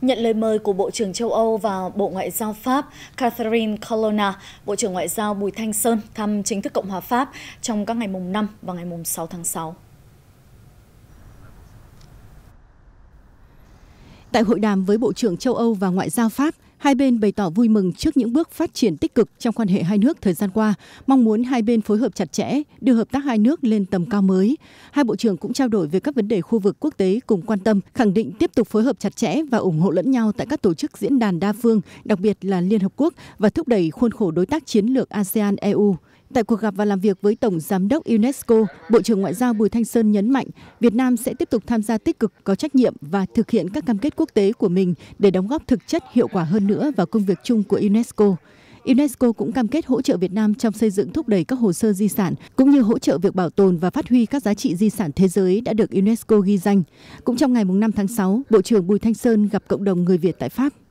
Nhận lời mời của Bộ trưởng châu Âu và Bộ Ngoại giao Pháp Catherine Colonna, Bộ trưởng Ngoại giao Bùi Thanh Sơn thăm chính thức Cộng hòa Pháp trong các ngày mùng 5 và ngày mùng 6 tháng 6. Tại hội đàm với Bộ trưởng châu Âu và Ngoại giao Pháp, Hai bên bày tỏ vui mừng trước những bước phát triển tích cực trong quan hệ hai nước thời gian qua, mong muốn hai bên phối hợp chặt chẽ, đưa hợp tác hai nước lên tầm cao mới. Hai bộ trưởng cũng trao đổi về các vấn đề khu vực quốc tế cùng quan tâm, khẳng định tiếp tục phối hợp chặt chẽ và ủng hộ lẫn nhau tại các tổ chức diễn đàn đa phương, đặc biệt là Liên Hợp Quốc và thúc đẩy khuôn khổ đối tác chiến lược ASEAN-EU. Tại cuộc gặp và làm việc với Tổng Giám đốc UNESCO, Bộ trưởng Ngoại giao Bùi Thanh Sơn nhấn mạnh Việt Nam sẽ tiếp tục tham gia tích cực, có trách nhiệm và thực hiện các cam kết quốc tế của mình để đóng góp thực chất hiệu quả hơn nữa vào công việc chung của UNESCO. UNESCO cũng cam kết hỗ trợ Việt Nam trong xây dựng thúc đẩy các hồ sơ di sản, cũng như hỗ trợ việc bảo tồn và phát huy các giá trị di sản thế giới đã được UNESCO ghi danh. Cũng trong ngày 5 tháng 6, Bộ trưởng Bùi Thanh Sơn gặp cộng đồng người Việt tại Pháp.